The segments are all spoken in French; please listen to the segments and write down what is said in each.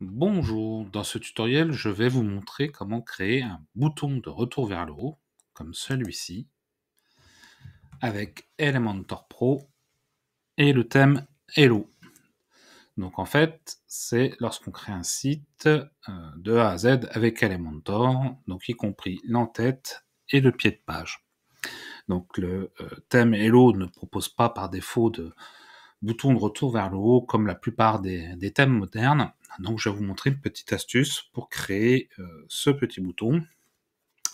Bonjour, dans ce tutoriel je vais vous montrer comment créer un bouton de retour vers le haut, comme celui-ci, avec Elementor Pro et le thème Hello. Donc en fait, c'est lorsqu'on crée un site euh, de A à Z avec Elementor, donc y compris l'entête et le pied de page. Donc le euh, thème Hello ne propose pas par défaut de bouton de retour vers le haut comme la plupart des, des thèmes modernes. Donc je vais vous montrer une petite astuce pour créer euh, ce petit bouton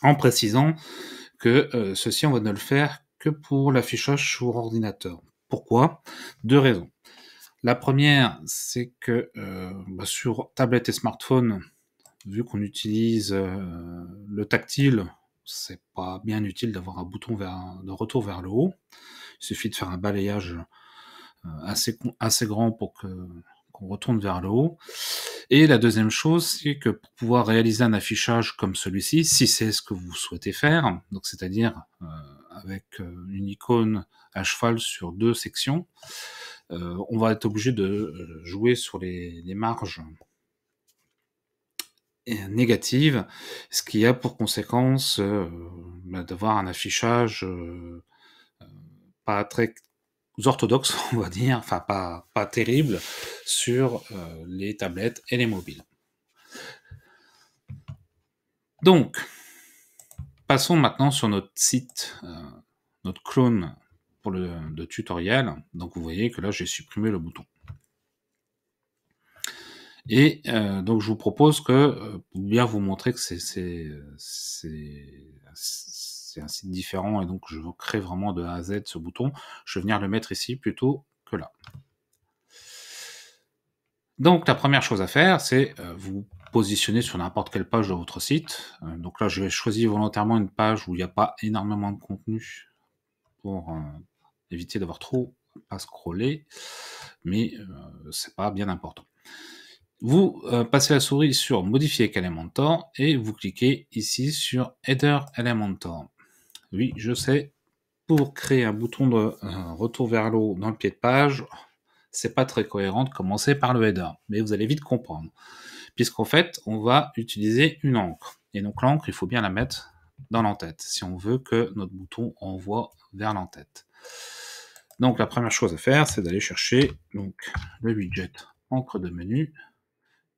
en précisant que euh, ceci on va ne le faire que pour l'affichage sur ordinateur. Pourquoi Deux raisons. La première, c'est que euh, bah, sur tablette et smartphone, vu qu'on utilise le tactile, c'est pas bien utile d'avoir un bouton de retour vers le haut. Il suffit de faire un balayage assez, assez grand pour que on retourne vers le haut. Et la deuxième chose, c'est que pour pouvoir réaliser un affichage comme celui-ci, si c'est ce que vous souhaitez faire, donc c'est-à-dire euh, avec euh, une icône à cheval sur deux sections, euh, on va être obligé de jouer sur les, marges négatives, ce qui a pour conséquence bah, d'avoir un affichage pas très orthodoxes, on va dire, enfin pas, pas terrible sur euh, les tablettes et les mobiles. Donc, passons maintenant sur notre site, euh, notre clone pour le de tutoriel. Donc vous voyez que là j'ai supprimé le bouton. Et euh, donc je vous propose que, pour bien vous montrer que c'est c'est un site différent et donc je crée vraiment de A à Z ce bouton. Je vais venir le mettre ici plutôt que là. Donc la première chose à faire, c'est euh, vous positionner sur n'importe quelle page de votre site. Euh, donc là, je vais choisir volontairement une page où il n'y a pas énormément de contenu pour euh, éviter d'avoir trop à scroller, mais c'est pas bien important. Vous passez la souris sur Modifier Elementor et vous cliquez ici sur Header Elementor. Oui, je sais. Pour créer un bouton de retour vers l'eau dans le pied de page, c'est pas très cohérent de commencer par le header, mais vous allez vite comprendre. Puisqu'en fait, on va utiliser une encre. Et donc l'encre, il faut bien la mettre dans l'entête, si on veut que notre bouton envoie vers l'entête. Donc la première chose à faire, c'est d'aller chercher donc, le widget encre de menu,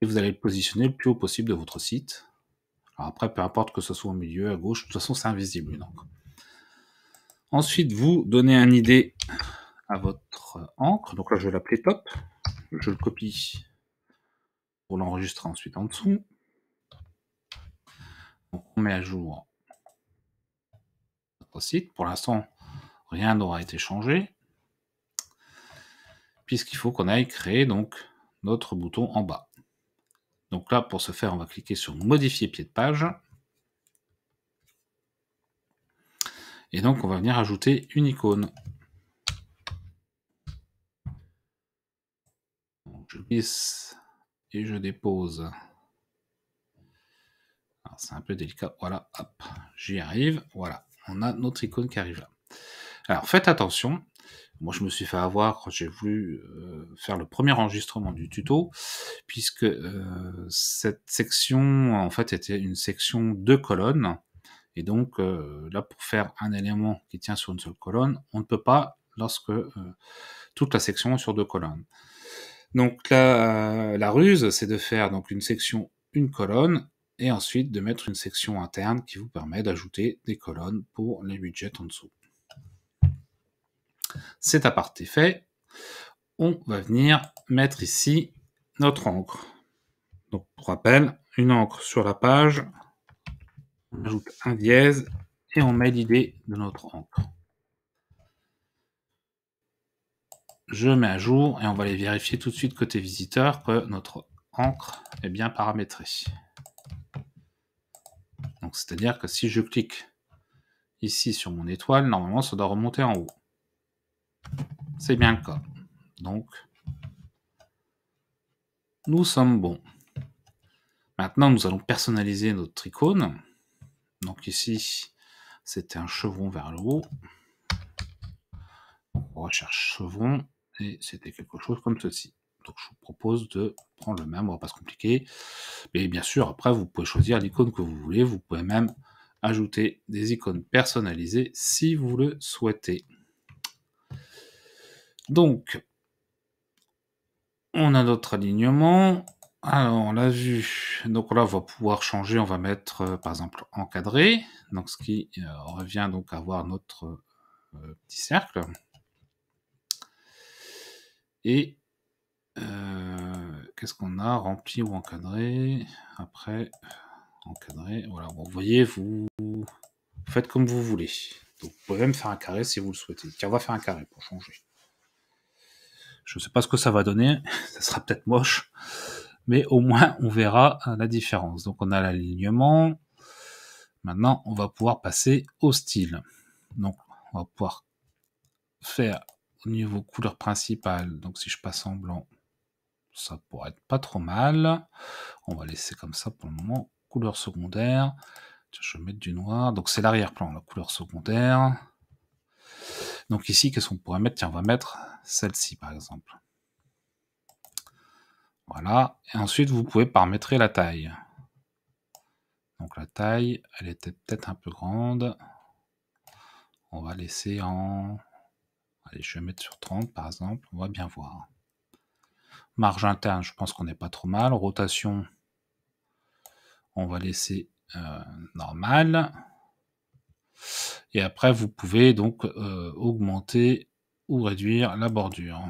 et vous allez le positionner le plus haut possible de votre site. Alors après, peu importe que ce soit au milieu, à gauche, de toute façon c'est invisible une encre. Ensuite, vous donnez un idée à votre encre. Donc là, je vais l'appeler top. Je le copie pour l'enregistrer ensuite en dessous. on met à jour notre site. Pour l'instant, rien n'aura été changé. Puisqu'il faut qu'on aille créer donc notre bouton en bas. Donc là, pour ce faire, on va cliquer sur modifier pied de page. Et donc, on va venir ajouter une icône. je glisse et je dépose. C'est un peu délicat. Voilà, hop, j'y arrive. Voilà, on a notre icône qui arrive là. Alors, faites attention. Moi, je me suis fait avoir quand j'ai voulu euh, faire le premier enregistrement du tuto, puisque euh, cette section, en fait, était une section de colonnes et donc, euh, là, pour faire un élément qui tient sur une seule colonne, on ne peut pas lorsque euh, toute la section est sur deux colonnes. Donc, la, ruse, c'est de faire donc une section, une colonne, et ensuite de mettre une section interne qui vous permet d'ajouter des colonnes pour les widgets en dessous. Cet aparté fait, on va venir mettre ici notre encre. Donc, pour rappel, une encre sur la page, on ajoute un dièse et on met l'idée de notre encre. Je mets à jour et on va aller vérifier tout de suite côté visiteur que notre encre est bien paramétrée. Donc c'est-à-dire que si je clique ici sur mon étoile, normalement ça doit remonter en haut. C'est bien le cas. Donc nous sommes bons. Maintenant, nous allons personnaliser notre icône. Donc ici, c'était un chevron vers le haut. On recherche chevron et c'était quelque chose comme ceci. Donc je vous propose de prendre le même, on va pas se compliquer. Mais bien sûr, après, vous pouvez choisir l'icône que vous voulez. Vous pouvez même ajouter des icônes personnalisées si vous le souhaitez. Donc, on a notre alignement. Alors, on l'a vu. Donc là, on va pouvoir changer. On va mettre, euh, par exemple, encadré. Donc, ce qui euh, revient donc à voir notre euh, petit cercle. Et qu'est-ce qu'on a Rempli ou encadré Après, encadré. Voilà, vous voyez, vous faites comme vous voulez. Donc, vous pouvez même faire un carré si vous le souhaitez. Tiens, on va faire un carré pour changer. Je ne sais pas ce que ça va donner. ça sera peut-être moche mais au moins on verra euh, la différence. Donc on a l'alignement. Maintenant, on va pouvoir passer au style. Donc on va pouvoir faire au niveau couleur principale. Donc si je passe en blanc, ça pourrait être pas trop mal. On va laisser comme ça pour le moment. Couleur secondaire. Tiens, je vais mettre du noir. Donc c'est l'arrière-plan, la couleur secondaire. Donc ici, qu'est-ce qu'on pourrait mettre Tiens, on va mettre celle-ci par exemple. Voilà. Et ensuite, vous pouvez paramétrer la taille. Donc la taille, elle était peut-être un peu grande. On va laisser en... Allez, je vais mettre sur 30 par exemple. On va bien voir. Marge interne, je pense qu'on n'est pas trop mal. Rotation, on va laisser euh, normal. Et après, vous pouvez donc euh, augmenter ou réduire la bordure.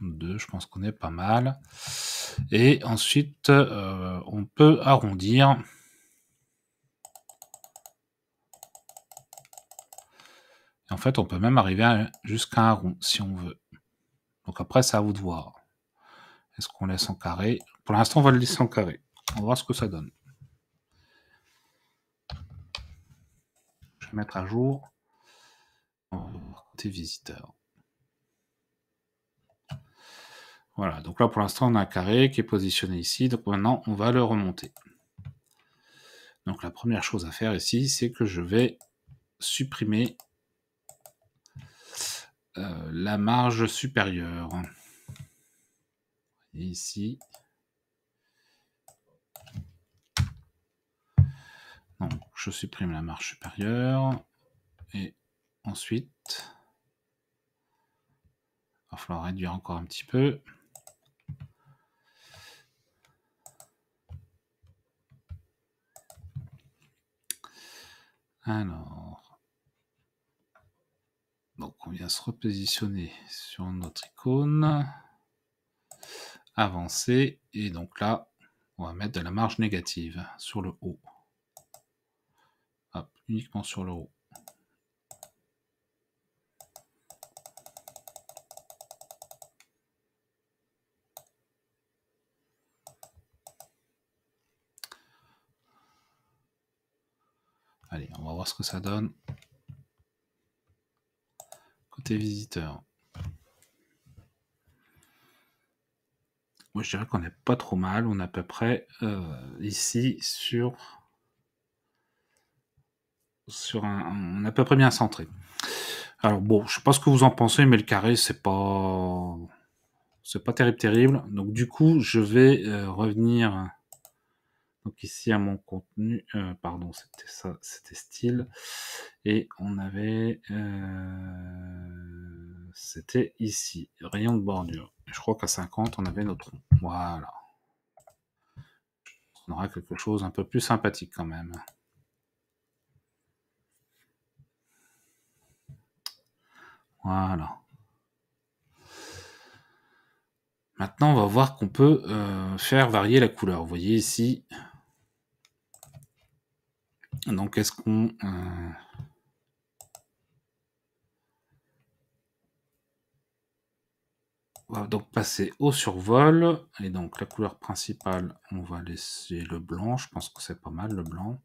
2, je pense qu'on est pas mal. Et ensuite, euh, on peut arrondir. Et en fait, on peut même arriver jusqu'à un rond, si on veut. Donc après, c'est à vous de voir. Est-ce qu'on laisse en carré Pour l'instant, on va le laisser en carré. On va voir ce que ça donne. Je vais mettre à jour. des visiteurs Voilà, donc là pour l'instant on a un carré qui est positionné ici, donc maintenant on va le remonter. Donc la première chose à faire ici, c'est que je vais supprimer euh, la marge supérieure. Et ici. Donc je supprime la marge supérieure. Et ensuite, il va falloir réduire encore un petit peu. Alors. Donc on vient se repositionner sur notre icône. Avancer. Et donc là, on va mettre de la marge négative sur le haut. Hop, uniquement sur le haut. Allez, on va voir ce que ça donne. Côté visiteur. Moi, je dirais qu'on n'est pas trop mal. On est à peu près euh, ici sur... sur un, on est à peu près bien centré. Alors bon, je ne sais pas ce que vous en pensez, mais le carré, c'est pas... C'est pas terrible, terrible. Donc du coup, je vais euh, revenir donc ici à mon contenu, euh, pardon, c'était ça, c'était style, et on avait, euh, c'était ici, rayon de bordure. je crois qu'à 50, on avait notre Voilà. On aura quelque chose un peu plus sympathique quand même. Voilà. Maintenant, on va voir qu'on peut euh, faire varier la couleur. Vous voyez ici, donc, est-ce qu'on. On euh, va donc passer au survol. Et donc, la couleur principale, on va laisser le blanc. Je pense que c'est pas mal, le blanc.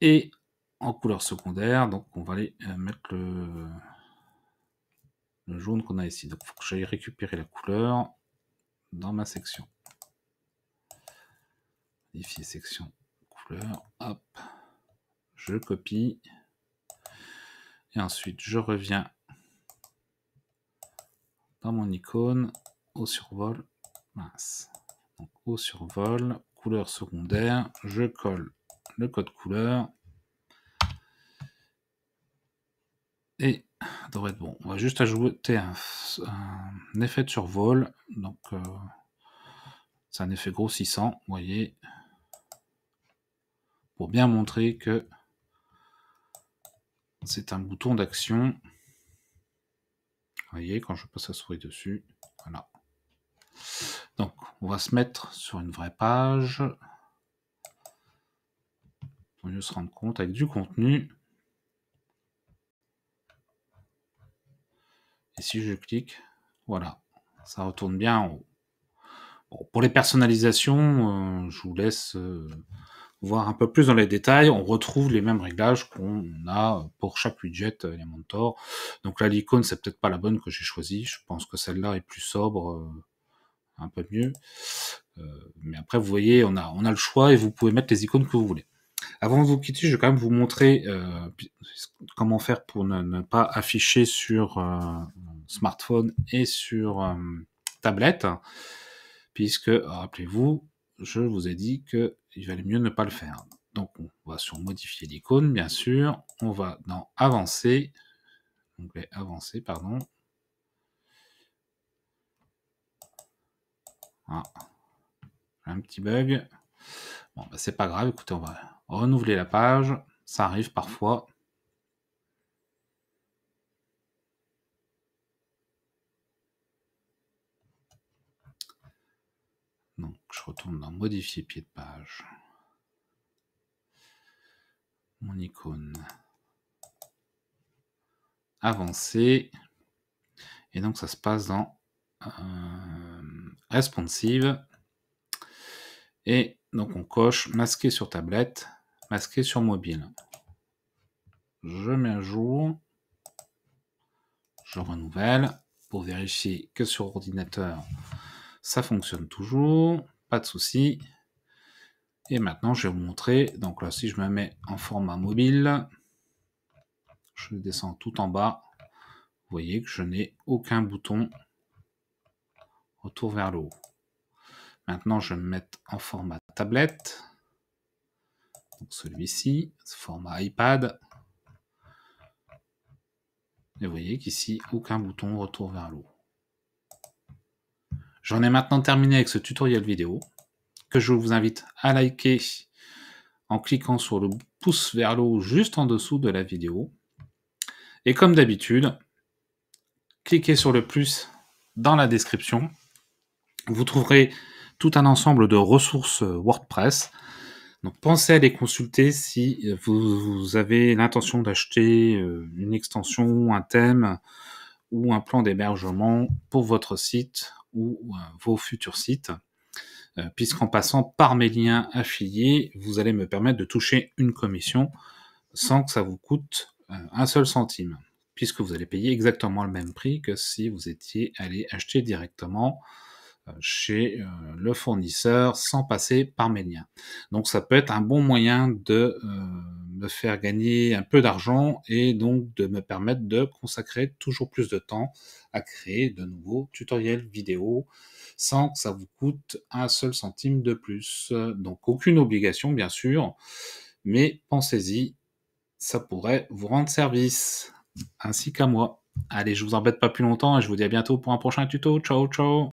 Et en couleur secondaire, donc on va aller euh, mettre le, le jaune qu'on a ici. Donc, il faut que j'aille récupérer la couleur dans ma section. Modifier section Hop, je copie. Et ensuite, je reviens dans mon icône au survol. Mince. Donc, au survol, couleur secondaire, je colle le code couleur. Et devrait être bon. On va juste ajouter un, effet de survol. Donc, euh, c'est un effet grossissant, voyez bien montrer que c'est un bouton d'action. voyez, quand je passe la souris dessus, voilà. Donc, on va se mettre sur une vraie page pour mieux se rendre compte avec du contenu. Et si je clique, voilà, ça retourne bien en pour les personnalisations, euh, je vous laisse euh, voir un peu plus dans les détails, on retrouve les mêmes réglages qu'on a pour chaque widget Elementor. Euh, Donc là, l'icône, c'est peut-être pas la bonne que j'ai choisie. Je pense que celle-là est plus sobre, euh, un peu mieux. Euh, mais après, vous voyez, on a, on a le choix et vous pouvez mettre les icônes que vous voulez. Avant de vous quitter, je vais quand même vous montrer comment faire pour ne, pas afficher sur smartphone et sur tablette, puisque, oh, rappelez-vous, je vous ai dit que il valait mieux ne pas le faire. Donc on va sur modifier l'icône, bien sûr. On va dans avancer. Onglet avancer, pardon. Ah, un petit bug. Bon, bah, c'est pas grave. Écoutez, on va renouveler la page. Ça arrive parfois. je retourne dans modifier pied de page. Mon icône. Avancer. Et donc ça se passe dans euh, responsive. Et donc on coche masquer sur tablette, masquer sur mobile. Je mets à jour. Je renouvelle pour vérifier que sur ordinateur ça fonctionne toujours pas de souci. Et maintenant, je vais vous montrer. Donc là, si je me mets en format mobile, je descends tout en bas. Vous voyez que je n'ai aucun bouton retour vers le haut. Maintenant, je vais me mettre en format tablette. Donc celui-ci, format iPad. Et vous voyez qu'ici, aucun bouton retour vers le haut. J'en ai maintenant terminé avec ce tutoriel vidéo que je vous invite à liker en cliquant sur le pouce vers le haut juste en dessous de la vidéo. Et comme d'habitude, cliquez sur le plus dans la description. Vous trouverez tout un ensemble de ressources WordPress. Donc pensez à les consulter si vous, avez l'intention d'acheter euh, une extension, un thème ou un plan d'hébergement pour votre site ou vos futurs sites, euh, puisqu'en passant par mes liens affiliés, vous allez me permettre de toucher une commission sans que ça vous coûte euh, un seul centime, puisque vous allez payer exactement le même prix que si vous étiez allé acheter directement euh, chez le fournisseur sans passer par mes liens. Donc ça peut être un bon moyen de me faire gagner un peu d'argent et donc de me permettre de consacrer toujours plus de temps à créer de nouveaux tutoriels vidéo sans que ça vous coûte un seul centime de plus. Donc aucune obligation bien sûr, mais pensez-y, ça pourrait vous rendre service, ainsi qu'à moi. Allez, je vous embête pas plus longtemps et je vous dis à bientôt pour un prochain tuto. Ciao, ciao